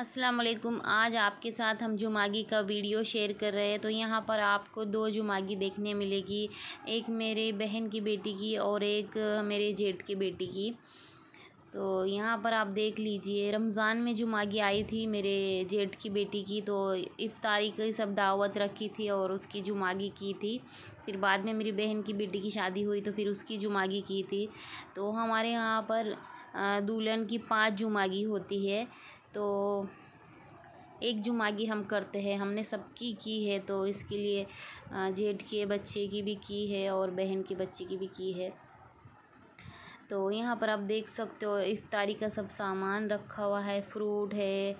असलकुम आज आपके साथ हम जुमागी का वीडियो शेयर कर रहे हैं तो यहाँ पर आपको दो जुमागी देखने मिलेगी एक मेरे बहन की बेटी की और एक मेरे जेठ की बेटी की तो यहाँ पर आप देख लीजिए रमज़ान में जुमागी आई थी मेरे जेठ की बेटी की तो इफ़ारी की सब दावत रखी थी और उसकी जुमागी की थी फिर बाद में मेरी बहन की बेटी की शादी हुई तो फिर उसकी जुमागी की थी तो हमारे यहाँ पर दुल्हन की पाँच जुमागी होती है तो एक जुमागी हम करते हैं हमने सबकी की है तो इसके लिए जेठ के बच्चे की भी की है और बहन के बच्चे की भी की है तो यहाँ पर आप देख सकते हो इफ्तारी का सब सामान रखा हुआ है फ्रूट है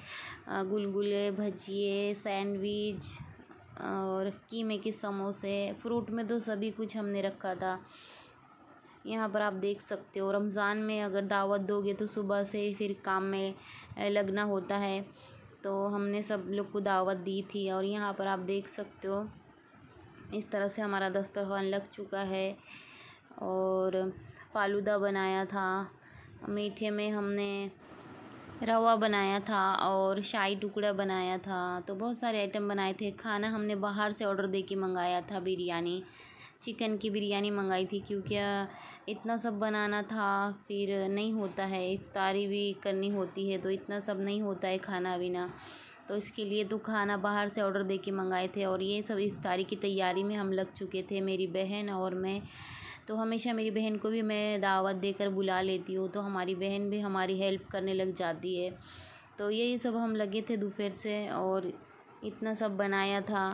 गुलगुले भजिए सैंडविच और कीमे के समोसे फ्रूट में तो सभी कुछ हमने रखा था यहाँ पर आप देख सकते हो रमज़ान में अगर दावत दोगे तो सुबह से ही फिर काम में लगना होता है तो हमने सब लोग को दावत दी थी और यहाँ पर आप देख सकते हो इस तरह से हमारा दस्तरखान लग चुका है और फालूदा बनाया था मीठे में हमने रवा बनाया था और शाही टुकड़ा बनाया था तो बहुत सारे आइटम बनाए थे खाना हमने बाहर से ऑर्डर दे के मंगाया था बिरयानी चिकन की बिरयानी मंगाई थी क्योंकि इतना सब बनाना था फिर नहीं होता है इफ्तारी भी करनी होती है तो इतना सब नहीं होता है खाना बिना तो इसके लिए तो खाना बाहर से ऑर्डर दे के मंगाए थे और ये सब इफ्तारी की तैयारी में हम लग चुके थे मेरी बहन और मैं तो हमेशा मेरी बहन को भी मैं दावत देकर बुला लेती हूँ तो हमारी बहन भी हमारी हेल्प करने लग जाती है तो यही सब हम लगे थे दोपहर से और इतना सब बनाया था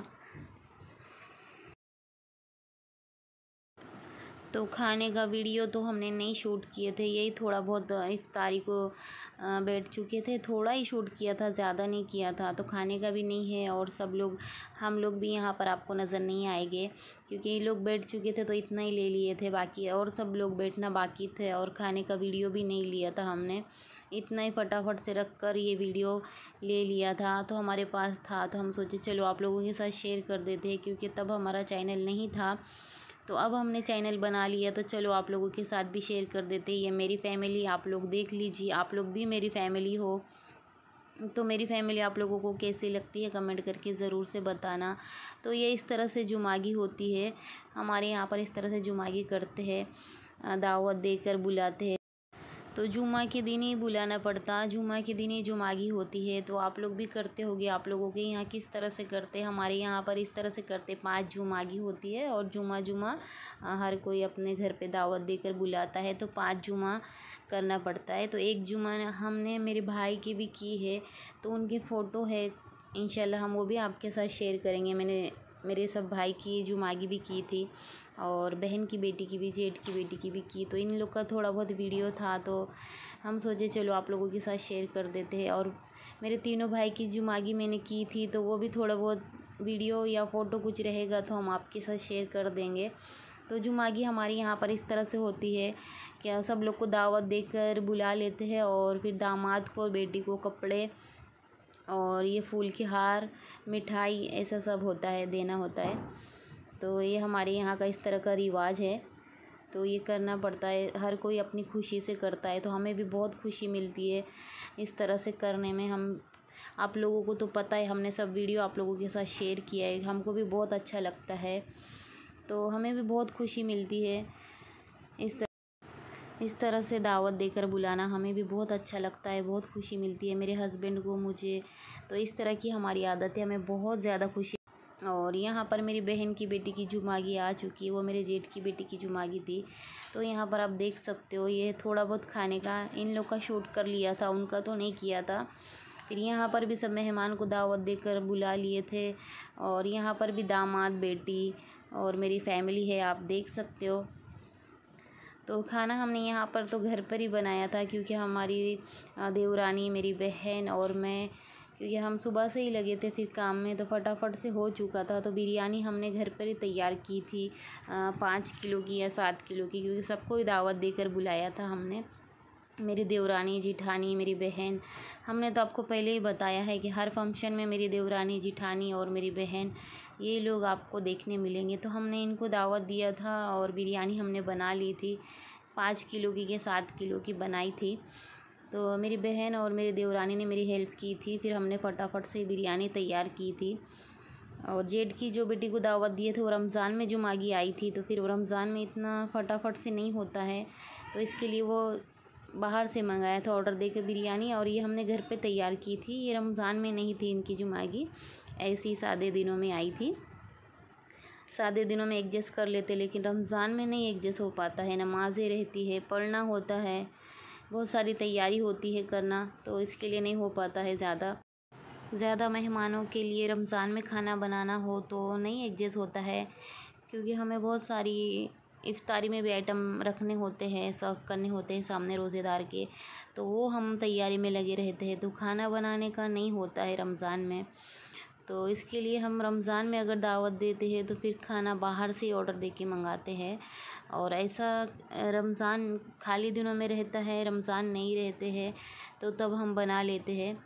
तो खाने का वीडियो तो हमने नहीं शूट किए थे यही थोड़ा बहुत इफ्तारी को बैठ चुके थे थोड़ा ही शूट किया था ज़्यादा नहीं किया था तो खाने का भी नहीं है और सब लोग हम लोग भी यहाँ पर आपको नज़र नहीं आएंगे क्योंकि ये लोग बैठ चुके थे तो इतना ही ले लिए थे बाकी और सब लोग बैठना बाकी थे और खाने का वीडियो भी नहीं लिया था हमने इतना ही फटाफट से रख कर ये वीडियो ले लिया था तो हमारे पास था तो हम सोचे चलो आप लोगों के साथ शेयर कर देते क्योंकि तब हमारा चैनल नहीं था तो अब हमने चैनल बना लिया तो चलो आप लोगों के साथ भी शेयर कर देते ये मेरी फैमिली आप लोग देख लीजिए आप लोग भी मेरी फैमिली हो तो मेरी फैमिली आप लोगों को कैसी लगती है कमेंट करके ज़रूर से बताना तो ये इस तरह से जुमागी होती है हमारे यहाँ पर इस तरह से जुमागी करते हैं दावत देकर बुलाते हैं तो जुम्मा के दिन ही बुलाना पड़ता जुम्मे के दिन ही जुमागी होती है तो आप लोग भी करते होगे आप लोगों के यहाँ किस तरह से करते हमारे यहाँ पर इस तरह से करते पाँच जुमागी होती है और जुमा जुमा हर कोई अपने घर पे दावत देकर बुलाता है तो पाँच जुमा करना पड़ता है तो एक जुमा हमने मेरे भाई की भी की है तो उनकी फ़ोटो है इनशाला हम वो भी आपके साथ शेयर करेंगे मैंने मेरे सब भाई की जो मागी भी की थी और बहन की बेटी की भी जेठ की बेटी की भी की तो इन लोग का थोड़ा बहुत वीडियो था तो हम सोचे चलो आप लोगों के साथ शेयर कर देते हैं और मेरे तीनों भाई की जो मागी मैंने की थी तो वो भी थोड़ा बहुत वीडियो या फ़ोटो कुछ रहेगा तो हम आपके साथ शेयर कर देंगे तो जो मागी हमारे यहाँ पर इस तरह से होती है क्या सब लोग को दावत देकर बुला लेते हैं और फिर दामाद को बेटी को कपड़े और ये फूल के हार मिठाई ऐसा सब होता है देना होता है तो ये हमारे यहाँ का इस तरह का रिवाज है तो ये करना पड़ता है हर कोई अपनी खुशी से करता है तो हमें भी बहुत खुशी मिलती है इस तरह से करने में हम आप लोगों को तो पता है हमने सब वीडियो आप लोगों के साथ शेयर किया है हमको भी बहुत अच्छा लगता है तो हमें भी बहुत खुशी मिलती है इस तरह इस तरह से दावत देकर बुलाना हमें भी बहुत अच्छा लगता है बहुत खुशी मिलती है मेरे हस्बैंड को मुझे तो इस तरह की हमारी आदत है हमें बहुत ज़्यादा खुशी और यहाँ पर मेरी बहन की बेटी की जुमागी आ चुकी है वो मेरे जेठ की बेटी की जुमागी थी तो यहाँ पर आप देख सकते हो ये थोड़ा बहुत खाने का इन लोग का शूट कर लिया था उनका तो नहीं किया था फिर यहाँ पर भी सब मेहमान को दावत देकर बुला लिए थे और यहाँ पर भी दामाद बेटी और मेरी फैमिली है आप देख सकते हो तो खाना हमने यहाँ पर तो घर पर ही बनाया था क्योंकि हमारी देवरानी मेरी बहन और मैं क्योंकि हम सुबह से ही लगे थे फिर काम में तो फटाफट से हो चुका था तो बिरयानी हमने घर पर ही तैयार की थी पाँच किलो की या सात किलो की क्योंकि सबको ही दावत देकर बुलाया था हमने मेरी देवरानी जिठानी मेरी बहन हमने तो आपको पहले ही बताया है कि हर फंक्शन में मेरी देवरानी जिठानी और मेरी बहन ये लोग आपको देखने मिलेंगे तो हमने इनको दावत दिया था और बिरयानी हमने बना ली थी पाँच किलो की या सात किलो की बनाई थी तो मेरी बहन और मेरी देवरानी ने मेरी हेल्प की थी फिर हमने फटाफट से बिरयानी तैयार की थी और जेड की जो बेटी को दावत दिए थे वो रमज़ान में जो मागी आई थी तो फिर वो रमज़ान में इतना फटाफट से नहीं होता है तो इसके लिए वो बाहर से मंगाया था ऑर्डर देकर बिरयानी और ये हमने घर पे तैयार की थी ये रमज़ान में नहीं थी इनकी जो मागी ऐसी सादे दिनों में आई थी सादे दिनों में एडजस्ट कर लेते लेकिन रमज़ान में नहीं एडजस्ट हो पाता है नमाज़ें रहती है पढ़ना होता है बहुत सारी तैयारी होती है करना तो इसके लिए नहीं हो पाता है ज़्यादा ज़्यादा मेहमानों के लिए रमज़ान में खाना बनाना हो तो नहीं एडजस्ट होता है क्योंकि हमें बहुत सारी इफ़ारी में भी आइटम रखने होते हैं सर्व करने होते हैं सामने रोज़ेदार के तो वो हम तैयारी में लगे रहते हैं तो खाना बनाने का नहीं होता है रमज़ान में तो इसके लिए हम रमज़ान में अगर दावत देते हैं तो फिर खाना बाहर से ऑर्डर दे के मंगाते हैं और ऐसा रमज़ान खाली दिनों में रहता है रमज़ान नहीं रहते हैं तो तब हम बना लेते हैं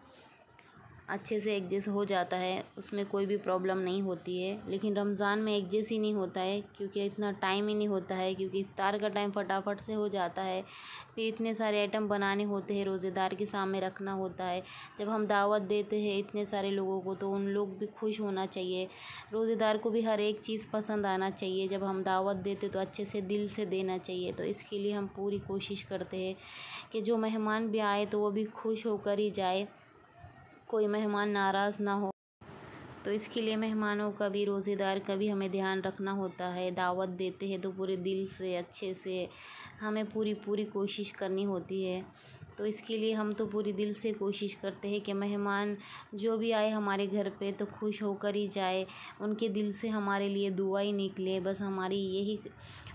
अच्छे से एडजस्ट हो जाता है उसमें कोई भी प्रॉब्लम नहीं होती है लेकिन रमज़ान में एडजस्ट ही नहीं होता है क्योंकि इतना टाइम ही नहीं होता है क्योंकि इफ़्तार का टाइम फटाफट से हो जाता है फिर इतने सारे आइटम बनाने होते हैं रोज़ेदार के सामने रखना होता है जब हम दावत देते हैं इतने सारे लोगों को तो उन लोग भी खुश होना चाहिए रोज़ेदार को भी हर एक चीज़ पसंद आना चाहिए जब हम दावत देते तो अच्छे से दिल से देना चाहिए तो इसके लिए हम पूरी कोशिश करते हैं कि जो मेहमान भी आए तो वो भी खुश होकर ही जाए कोई मेहमान नाराज़ ना हो तो इसके लिए मेहमानों का भी रोज़ेदार का भी हमें ध्यान रखना होता है दावत देते हैं तो पूरे दिल से अच्छे से हमें पूरी पूरी कोशिश करनी होती है तो इसके लिए हम तो पूरी दिल से कोशिश करते हैं कि मेहमान जो भी आए हमारे घर पे तो खुश होकर ही जाए उनके दिल से हमारे लिए दुआ ही निकले बस हमारी यही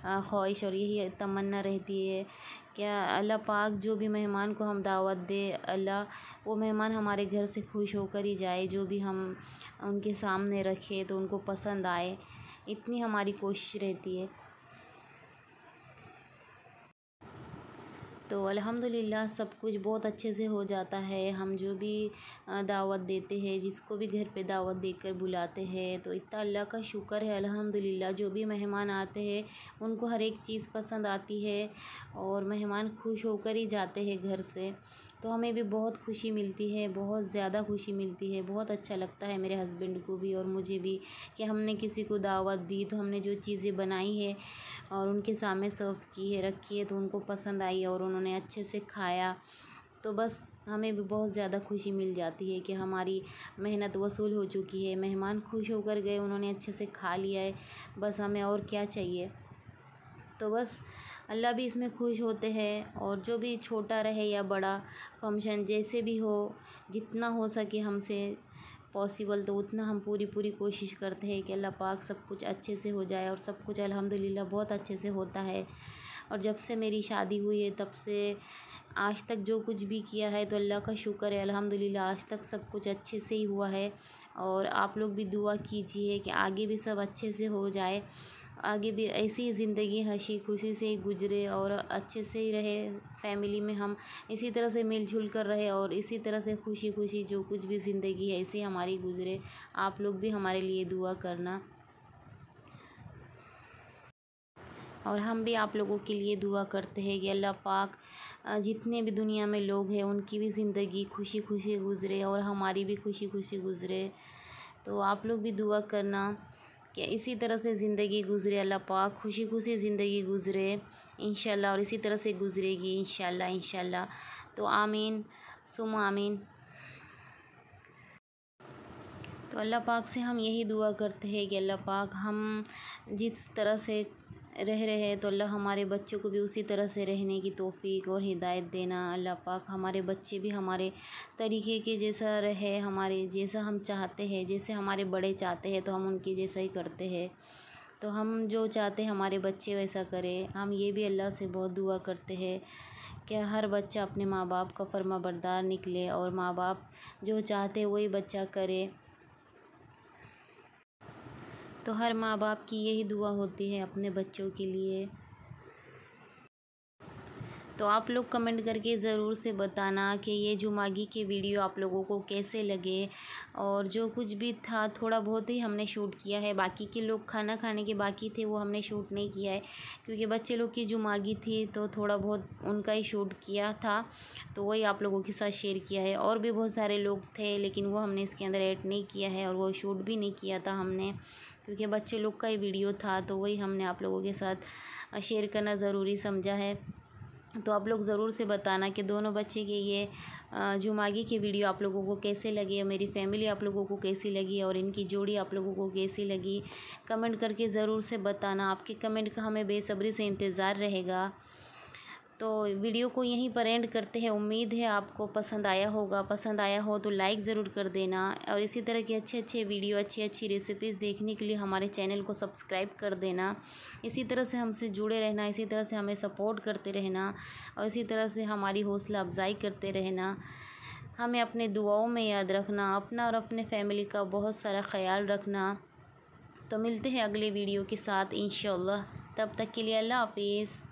ख्वाहिश और यही तमन्ना रहती है क्या अल्लाह पाक जो भी मेहमान को हम दावत दे अल्लाह वो मेहमान हमारे घर से खुश होकर ही जाए जो भी हम उनके सामने रखे तो उनको पसंद आए इतनी हमारी कोशिश रहती है तो अल्हम्दुलिल्लाह सब कुछ बहुत अच्छे से हो जाता है हम जो भी दावत देते हैं जिसको भी घर पे दावत देकर बुलाते हैं तो इतना अल्लाह का शुक्र है अल्हम्दुलिल्लाह जो भी मेहमान आते हैं उनको हर एक चीज़ पसंद आती है और मेहमान खुश होकर ही जाते हैं घर से तो हमें भी बहुत खुशी मिलती है बहुत ज़्यादा खुशी मिलती है बहुत अच्छा लगता है मेरे हस्बैंड को भी और मुझे भी कि हमने किसी को दावत दी तो हमने जो चीज़ें बनाई है और उनके सामने सर्व की है रखी है तो उनको पसंद आई और उन्होंने अच्छे से खाया तो बस हमें भी बहुत ज़्यादा खुशी मिल जाती है कि हमारी मेहनत वसूल हो चुकी है मेहमान खुश होकर गए उन्होंने अच्छे से खा लिया है बस हमें और क्या चाहिए तो बस अल्लाह भी इसमें खुश होते हैं और जो भी छोटा रहे या बड़ा फंक्शन जैसे भी हो जितना हो सके हमसे पॉसिबल तो उतना हम पूरी पूरी कोशिश करते हैं कि अल्लाह पाक सब कुछ अच्छे से हो जाए और सब कुछ अल्हम्दुलिल्लाह बहुत अच्छे से होता है और जब से मेरी शादी हुई है तब से आज तक जो कुछ भी किया है तो अल्लाह का शुक्र है अल्हम्दुलिल्लाह आज तक सब कुछ अच्छे से ही हुआ है और आप लोग भी दुआ कीजिए कि आगे भी सब अच्छे से हो जाए आगे भी ऐसी ही ज़िंदगी हंसी खुशी से ही गुजरे और अच्छे से ही रहे फैमिली में हम इसी तरह से मिलजुल कर रहे और इसी तरह से खुशी खुशी जो कुछ भी ज़िंदगी है ऐसी हमारी गुजरे आप लोग भी हमारे लिए दुआ करना और हम भी आप लोगों के लिए दुआ करते हैं कि अल्लाह पाक जितने भी दुनिया में लोग हैं उनकी भी ज़िंदगी खुशी खुशी गुजरे और हमारी भी खुशी खुशी गुजरे तो आप लोग भी दुआ करना कि इसी तरह से ज़िंदगी गुजरे अल्लाह पाक खुशी खुशी ज़िंदगी गुजरे इन और इसी तरह से गुजरेगी इनशाला इनशाला तो आमीन सुम आमीन तो अल्लाह पाक से हम यही दुआ करते हैं कि अल्लाह पाक हम जिस तरह से रह रहे हैं तो अल्लाह हमारे बच्चों को भी उसी तरह से रहने की तोफ़ी और हिदायत देना अल्लाह पाक हमारे बच्चे भी हमारे तरीक़े के जैसा रहे हमारे जैसा हम चाहते हैं जैसे हमारे बड़े चाहते हैं तो हम उनके जैसा ही करते हैं तो हम जो चाहते हैं हमारे बच्चे वैसा करें हम ये भी अल्लाह से बहुत दुआ करते हैं कि हर बच्चा अपने माँ बाप का फर्मा बरदार निकले और माँ बाप जो चाहते वही बच्चा करे तो हर माँ बाप की यही दुआ होती है अपने बच्चों के लिए तो आप लोग कमेंट करके ज़रूर से बताना कि ये जुमागी के वीडियो आप लोगों को कैसे लगे और जो कुछ भी था थोड़ा बहुत ही हमने शूट किया है बाकी के लोग खाना खाने के बाकी थे वो हमने शूट नहीं किया है क्योंकि बच्चे लोग की जुमागी थी तो थोड़ा बहुत उनका ही शूट किया था तो वही आप लोगों के साथ शेयर किया है और भी बहुत सारे लोग थे लेकिन वो हमने इसके अंदर ऐड नहीं किया है और वो शूट भी नहीं किया था हमने क्योंकि बच्चे लोग का ही वीडियो था तो वही हमने आप लोगों के साथ शेयर करना ज़रूरी समझा है तो आप लोग ज़रूर से बताना कि दोनों बच्चे के ये जुमागी के वीडियो आप लोगों को कैसे लगे मेरी फैमिली आप लोगों को कैसी लगी और इनकी जोड़ी आप लोगों को कैसी लगी कमेंट करके ज़रूर से बताना आपके कमेंट का हमें बेसब्री से इंतज़ार रहेगा तो वीडियो को यहीं पर एंड करते हैं उम्मीद है आपको पसंद आया होगा पसंद आया हो तो लाइक ज़रूर कर देना और इसी तरह के अच्छे अच्छे वीडियो अच्छी अच्छी रेसिपीज़ देखने के लिए हमारे चैनल को सब्सक्राइब कर देना इसी तरह से हमसे जुड़े रहना इसी तरह से हमें सपोर्ट करते रहना और इसी तरह से हमारी हौसला अफजाई करते रहना हमें अपने दुआओं में याद रखना अपना और अपने फैमिली का बहुत सारा ख्याल रखना तो मिलते हैं अगले वीडियो के साथ इन तब तक के लिए अल्लाह हाफिज़